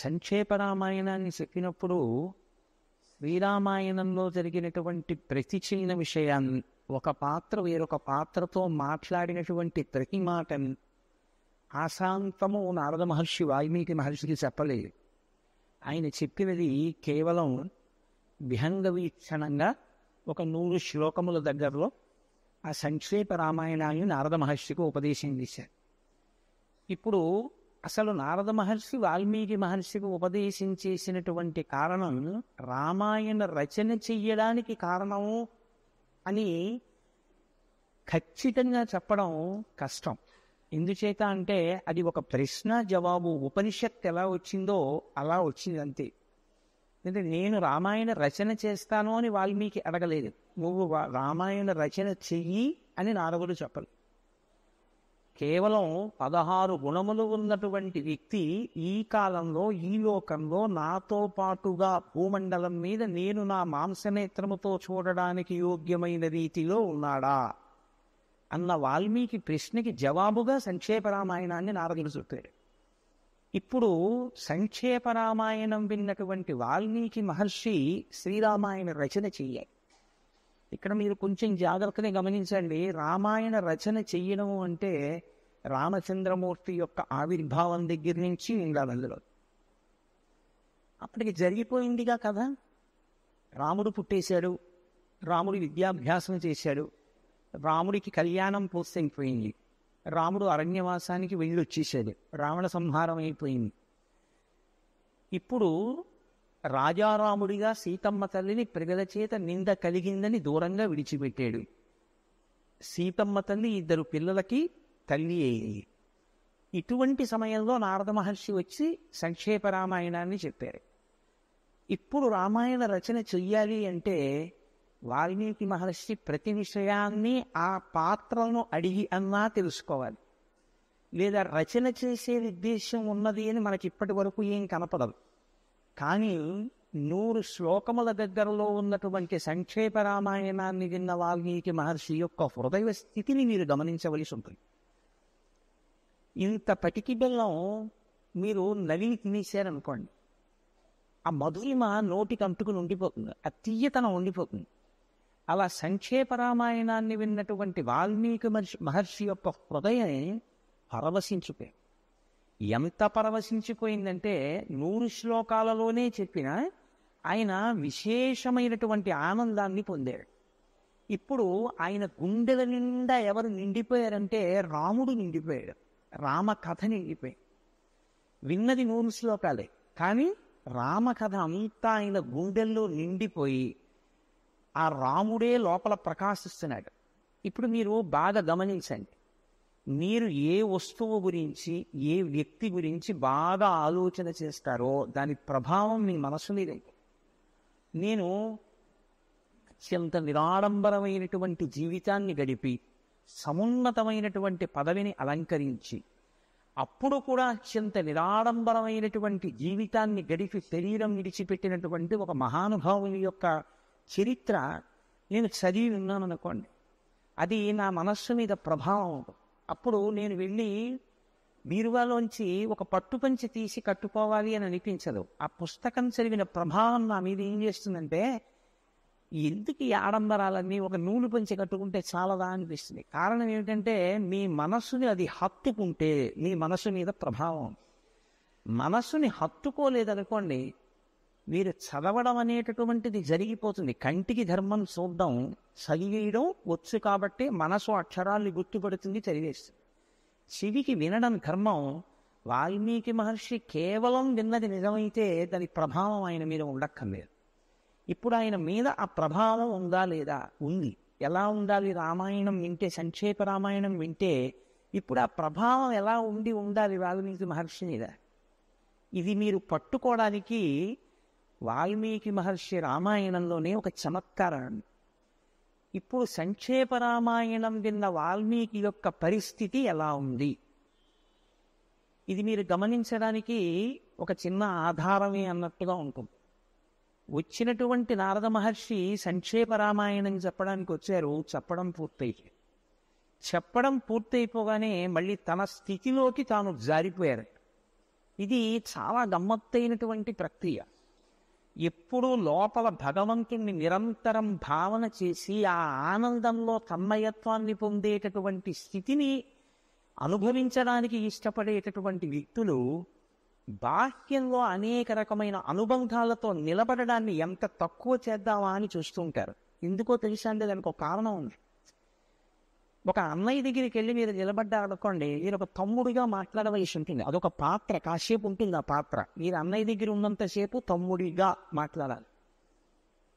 సంక్షేప రామాయణాన్ని చెప్పినప్పుడు శ్రీరామాయణంలో జరిగినటువంటి ప్రతి చిన్న విషయాన్ని ఒక పాత్ర వేరొక పాత్రతో మాట్లాడినటువంటి ప్రతి మాటని ఆశాంతము నారద మహర్షి వాల్మీకి మహర్షికి చెప్పలేదు ఆయన చెప్పినది కేవలం విహంగ వీక్షణంగా ఒక నూరు శ్లోకముల దగ్గరలో ఆ సంక్షేప రామాయణాన్ని నారద మహర్షికి ఉపదేశం చేశారు ఇప్పుడు అసలు నారద మహర్షి వాల్మీకి మహర్షికి ఉపదేశం చేసినటువంటి కారణం రామాయణ రచన చెయ్యడానికి కారణము అని ఖచ్చితంగా చెప్పడం కష్టం ఎందుచేత అంటే అది ఒక ప్రశ్న జవాబు ఉపనిషత్ ఎలా వచ్చిందో అలా వచ్చింది అంతే అంటే నేను రామాయణ రచన చేస్తాను అని వాల్మీకి అడగలేదు నువ్వు రామాయణ రచన చెయ్యి అని నారదుడు చెప్పలేదు కేవలం పదహారు గుణములు ఉన్నటువంటి వ్యక్తి ఈ కాలంలో ఈ లోకంలో నాతో పాటుగా భూమండలం మీద నేను నా మాంసనేత్రముతో చూడడానికి యోగ్యమైన రీతిలో ఉన్నాడా అన్న వాల్మీకి ప్రశ్నకి జవాబుగా సంక్షేప రామాయణాన్ని నారదులు చూపారు ఇప్పుడు సంక్షేప రామాయణం విన్నటువంటి వాల్మీకి మహర్షి శ్రీరామాయణ రచన చేయాలి ఇక్కడ మీరు కొంచెం జాగ్రత్తగా గమనించండి రామాయణ రచన చెయ్యడం అంటే రామచంద్రమూర్తి యొక్క ఆవిర్భావం దగ్గర నుంచి ఉండాలి అందులో అప్పటికి జరిగిపోయిందిగా కదా రాముడు పుట్టేశాడు రాముడు విద్యాభ్యాసం చేశాడు రాముడికి కళ్యాణం పూర్తయిపోయింది రాముడు అరణ్యవాసానికి వెళ్ళి వచ్చేసాడు రావణ సంహారం అయిపోయింది ఇప్పుడు రాజారాముడిగా సీతమ్మ తల్లిని ప్రజల చేత నింద కలిగిందని దూరంగా విడిచిపెట్టాడు సీతమ్మ తల్లి ఇద్దరు పిల్లలకి తల్లి అయింది ఇటువంటి సమయంలో నారద మహర్షి వచ్చి సంక్షేప రామాయణాన్ని చెప్పారు ఇప్పుడు రామాయణ రచన చెయ్యాలి అంటే వాల్మీకి మహర్షి ప్రతి విషయాన్ని ఆ పాత్రను అడిగి అన్నా తెలుసుకోవాలి లేదా రచన చేసే ఉద్దేశం ఉన్నది అని మనకి ఇప్పటి వరకు ఏం కనపడదు కానీ నూరు శ్లోకముల దగ్గరలో ఉన్నటువంటి సంక్షేప రామాయణాన్ని విన్న వాల్మీకి మహర్షి యొక్క హృదయ స్థితిని మీరు గమనించవలసి ఉంటుంది ఇంత పటికి బెల్లం మీరు నలిని తినేశారనుకోండి ఆ మధురిమ నోటికి అంటుకుని ఉండిపోతుంది ఆ తీయతనం ఉండిపోతుంది అలా సంక్షేప రామాయణాన్ని విన్నటువంటి వాల్మీకి మహర్షి యొక్క హృదయం పరవశించిపోయింది ఎంత పరవశించిపోయిందంటే నూరు శ్లోకాలలోనే చెప్పిన ఆయన విశేషమైనటువంటి ఆనందాన్ని పొందాడు ఇప్పుడు ఆయన గుండెల నిండా ఎవరు నిండిపోయారంటే రాముడు నిండిపోయాడు రామకథ నిండిపోయాడు విన్నది నూరు శ్లోకాలే కానీ రామకథ అంతా ఆయన గుండెల్లో నిండిపోయి ఆ రాముడే లోపల ప్రకాశిస్తున్నాడు ఇప్పుడు మీరు బాగా గమనించండి మీరు ఏ వస్తువు గురించి ఏ వ్యక్తి గురించి బాగా ఆలోచన చేస్తారో దాని ప్రభావం మీ మనసు మీద నేను అత్యంత నిరాడంబరమైనటువంటి జీవితాన్ని గడిపి సమున్నతమైనటువంటి పదవిని అలంకరించి అప్పుడు కూడా అత్యంత నిరాడంబరమైనటువంటి జీవితాన్ని గడిపి శరీరం విడిచిపెట్టినటువంటి ఒక మహానుభావుని యొక్క చరిత్ర నేను చదివి విన్నాను అనుకోండి అది నా మనస్సు మీద ప్రభావం ఉంటుంది అప్పుడు నేను వెళ్ళి బీరువాలోంచి ఒక పట్టుపంచి తీసి కట్టుకోవాలి అని అనిపించదు ఆ పుస్తకం చదివిన ప్రభావం నా మీద ఏం చేస్తుందంటే ఎందుకు ఈ ఆడంబరాలన్నీ ఒక నూలు పంచి కట్టుకుంటే చాలదా అనిపిస్తుంది కారణం ఏమిటంటే మీ మనస్సుని అది హత్తుకుంటే మీ మనస్సు మీద ప్రభావం మనస్సుని హత్తుకోలేదనుకోండి మీరు చదవడం అనేటటువంటిది జరిగిపోతుంది కంటికి ధర్మం చూడడం చదివేయడం వచ్చు కాబట్టి మనసు అక్షరాల్ని గుర్తుపడుతుంది చదివేస్తుంది చెవికి వినడం ధర్మం వాల్మీకి మహర్షి కేవలం విన్నది నిజమైతే దాని ప్రభావం ఆయన మీద ఉండక్కర్లేదు ఇప్పుడు ఆయన మీద ఆ ప్రభావం ఉందా లేదా ఉంది ఎలా ఉండాలి రామాయణం వింటే సంక్షేప రామాయణం వింటే ఇప్పుడు ఆ ప్రభావం ఎలా ఉండి ఉండాలి వాల్మీకి మహర్షి మీద ఇది మీరు పట్టుకోవడానికి వాల్మీకి మహర్షి రామాయణంలోనే ఒక చమత్కారం ఇప్పుడు సంక్షేప రామాయణం విన్న వాల్మీకి యొక్క పరిస్థితి ఎలా ఉంది ఇది మీరు గమనించడానికి ఒక చిన్న ఆధారమే అన్నట్టుగా ఉంటుంది వచ్చినటువంటి నారద మహర్షి సంక్షేప రామాయణం చెప్పడానికి వచ్చారు చెప్పడం పూర్తయి చెప్పడం పూర్తయిపోగానే మళ్ళీ తన స్థితిలోకి తాను జారిపోయారు ఇది చాలా గమ్మత్తైనటువంటి ప్రక్రియ ఎప్పుడూ లోపల భగవంతుణ్ణి నిరంతరం భావన చేసి ఆ ఆనందంలో తన్మయత్వాన్ని పొందేటటువంటి స్థితిని అనుభవించడానికి ఇష్టపడేటటువంటి వ్యక్తులు బాహ్యంలో అనేక రకమైన అనుబంధాలతో నిలబడడాన్ని ఎంత తక్కువ చేద్దామా అని చూస్తుంటారు ఎందుకో తెలిసండి దానికి ఒక కారణం ఉంది ఒక అన్నయ్య దగ్గరికి వెళ్ళి మీరు నిలబడ్డారనుకోండి మీరు ఒక తమ్ముడిగా మాట్లాడవలసి ఉంటుంది అదొక పాత్ర కాసేపు ఉంటుంది ఆ పాత్ర మీరు అన్నయ్య దగ్గర ఉన్నంతసేపు తమ్ముడిగా మాట్లాడాలి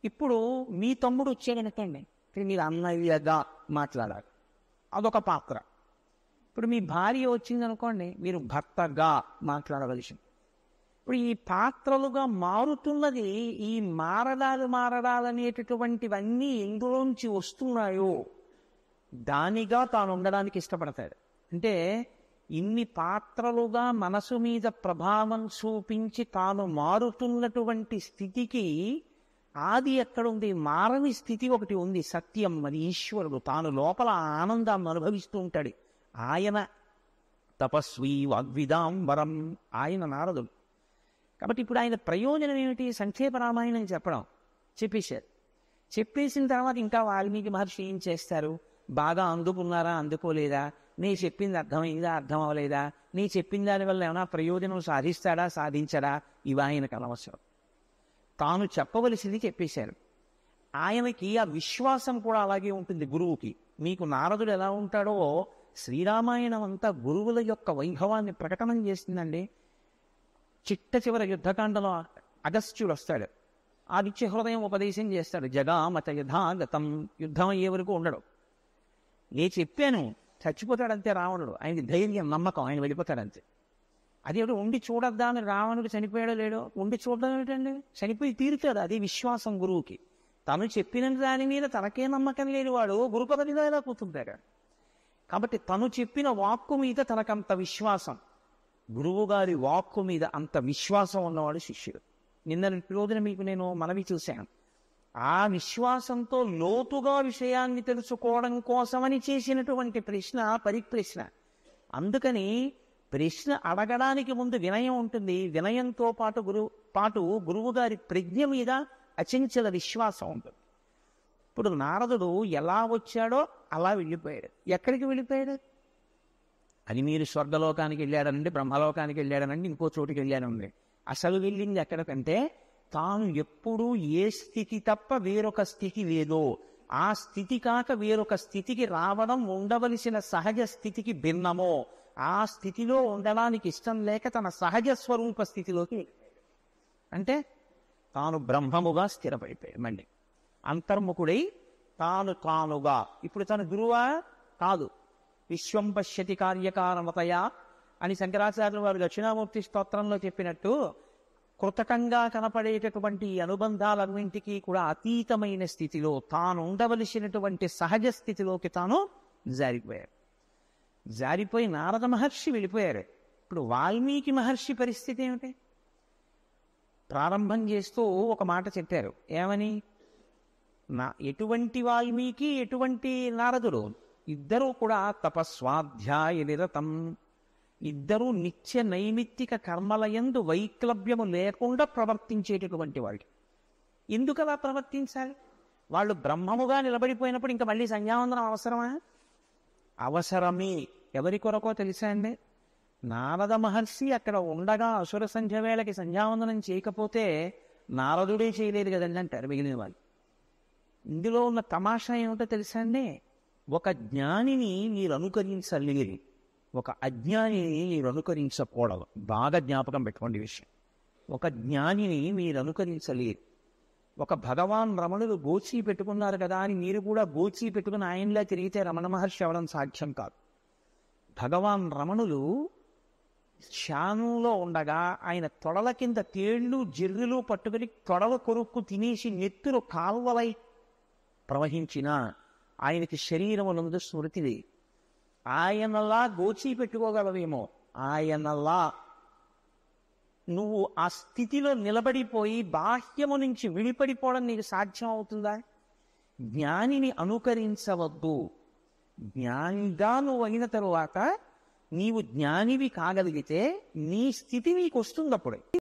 ఇప్పుడు మీ తమ్ముడు వచ్చాడనుకోండి ఇప్పుడు మీరు అన్నయ్యగా మాట్లాడాలి అదొక పాత్ర ఇప్పుడు మీ భార్య వచ్చిందనుకోండి మీరు భర్తగా మాట్లాడవలసింది ఇప్పుడు ఈ పాత్రలుగా మారుతున్నది ఈ మారడాలు అనేటటువంటివన్నీ ఎందులోంచి వస్తున్నాయో దానిగా తాను ఉండడానికి ఇష్టపడతాడు అంటే ఇన్ని పాత్రలుగా మనసు మీద ప్రభావం చూపించి తాను మారుతున్నటువంటి స్థితికి ఆది ఎక్కడుంది మారని స్థితి ఒకటి ఉంది సత్యం అది ఈశ్వరుడు తాను లోపల ఆనందాన్ని అనుభవిస్తూ ఉంటాడు ఆయన తపస్వి వరం ఆయన నారదుడు కాబట్టి ఇప్పుడు ఆయన ప్రయోజనం ఏమిటి సంక్షేప రామాయణం చెప్పడం చెప్పేశారు చెప్పేసిన తర్వాత ఇంకా వాల్మీకి మహర్షి ఏం చేస్తారు బాగా అందుకున్నారా అందుకోలేదా నీ చెప్పింది అర్థమైందా అర్థం అవ్వలేదా నీ చెప్పిన దానివల్ల ఏమైనా ప్రయోజనం సాధిస్తాడా సాధించడా ఇవి ఆయనకు అనవసరం తాను చెప్పవలసింది చెప్పేశారు ఆయనకి ఆ విశ్వాసం కూడా అలాగే ఉంటుంది గురువుకి మీకు నారదుడు ఎలా ఉంటాడో శ్రీరామాయణం అంతా గురువుల యొక్క వైభవాన్ని ప్రకటన చేసిందండి చిట్ట చివర యుద్ధకాండలో అగస్త్యుడు వస్తాడు ఆదిత్య హృదయం ఉపదేశం చేస్తాడు జగామత యథాగతం యుద్ధం అయ్యే వరకు ఉండడు ఏ చెప్పాను చచ్చిపోతాడంతే రావణుడు ఆయనకి ధైర్యం నమ్మకం ఆయన వెళ్ళిపోతాడంతే అది అదేమిటి ఉండి చూడద్దామని రావణుడు చనిపోయాడో లేడో ఉండి చూడడం ఏంటండి చనిపోయి తీరుతాడు అది విశ్వాసం గురువుకి తను చెప్పిన దాని మీద తనకే నమ్మకం లేని వాడు గురుపద మీద ఎలా కూర్చుంటాడు కాబట్టి తను చెప్పిన వాక్కు మీద తనకంత విశ్వాసం గురువు గారి వాక్కు మీద అంత విశ్వాసం ఉన్నవాడు శిష్యుడు నిన్న రోజున మీకు నేను మనవి చూశాను ఆ విశ్వాసంతో లోతుగా విషయాన్ని తెలుసుకోవడం కోసమని చేసినటువంటి ప్రశ్న పరిప్రశ్న అందుకని ప్రశ్న అడగడానికి ముందు వినయం ఉంటుంది వినయంతో పాటు గురువు పాటు గారి ప్రజ్ఞ మీద అచంచల విశ్వాసం ఉంటుంది ఇప్పుడు నారదుడు ఎలా వచ్చాడో అలా వెళ్ళిపోయాడు ఎక్కడికి వెళ్ళిపోయాడు అది మీరు స్వర్గలోకానికి వెళ్ళాడనండి బ్రహ్మలోకానికి వెళ్ళాడనండి ఇంకో చోటుకి వెళ్ళానండి అసలు వెళ్ళింది ఎక్కడికంటే తాను ఎప్పుడూ ఏ స్థితి తప్ప వేరొక స్థితి లేదో ఆ స్థితి కాక వేరొక స్థితికి రావడం ఉండవలసిన సహజ స్థితికి భిన్నమో ఆ స్థితిలో ఉండడానికి ఇష్టం లేక తన సహజ స్వరూప స్థితిలోకి అంటే తాను బ్రహ్మముగా స్థిరపడిపోయామండి అంతర్ముఖుడై తాను తానుగా ఇప్పుడు తను గురువా కాదు విశ్వం పశ్యతి కార్యకారమతయా అని శంకరాచార్యులు వారు దక్షిణామూర్తి స్తోత్రంలో చెప్పినట్టు కృతకంగా కనపడేటటువంటి అనుబంధాలన్నింటికీ కూడా అతీతమైన స్థితిలో తాను ఉండవలసినటువంటి సహజ స్థితిలోకి తాను జారిపోయాడు జారిపోయి నారద మహర్షి వెళ్ళిపోయారు ఇప్పుడు వాల్మీకి మహర్షి పరిస్థితి ఏమిటి ప్రారంభం చేస్తూ ఒక మాట చెప్పారు ఏమని నా ఎటువంటి వాల్మీకి ఎటువంటి నారదుడు ఇద్దరూ కూడా తపస్వాధ్యాయ నిరతం ఇద్దరూ నిత్య నైమిత్తిక కర్మలయందు వైక్లభ్యము లేకుండా ప్రవర్తించేటటువంటి వాళ్ళు ఎందుకు అలా ప్రవర్తించాలి వాళ్ళు బ్రహ్మముగా నిలబడిపోయినప్పుడు ఇంకా మళ్ళీ సంధ్యావందనం అవసరమా అవసరమే ఎవరి కొరకో తెలిసా అండి నారద మహర్షి అక్కడ ఉండగా అసుర సంధ్య వేళకి సంధ్యావందనం చేయకపోతే నారదుడే చేయలేదు కదండి అంటారు మిగిలిన వాళ్ళు ఇందులో ఉన్న తమాషా ఏమిటో తెలుసా అండి ఒక జ్ఞానిని మీరు అనుకరించలేరు ఒక అజ్ఞానిని మీరు అనుకరించకూడదు బాగా జ్ఞాపకం పెట్టుకోండి విషయం ఒక జ్ఞానిని మీరు అనుకరించలేరు ఒక భగవాన్ రమణులు గోచీ పెట్టుకున్నారు కదా అని మీరు కూడా గోచీ పెట్టుకుని ఆయనలా తిరిగితే రమణ మహర్షి అవ్వడం సాధ్యం కాదు భగవాన్ రమణులు శానంలో ఉండగా ఆయన తొడల కింద తేళ్లు జిర్రులు పట్టుకుని తొడల కొరుక్కు తినేసి నెత్తులు కాల్వలై ప్రవహించిన ఆయనకి శరీరం నందు స్మృతి లేదు ఆయనలా గోచి పెట్టుకోగలవేమో ఆయనలా నువ్వు ఆ స్థితిలో నిలబడిపోయి బాహ్యము నుంచి విడిపడిపోవడం నీకు సాధ్యం అవుతుందా జ్ఞానిని అనుకరించవద్దు జ్ఞానిగా నువ్వు అయిన తరువాత నీవు జ్ఞానివి కాగలిగితే నీ స్థితి నీకు వస్తుంది అప్పుడే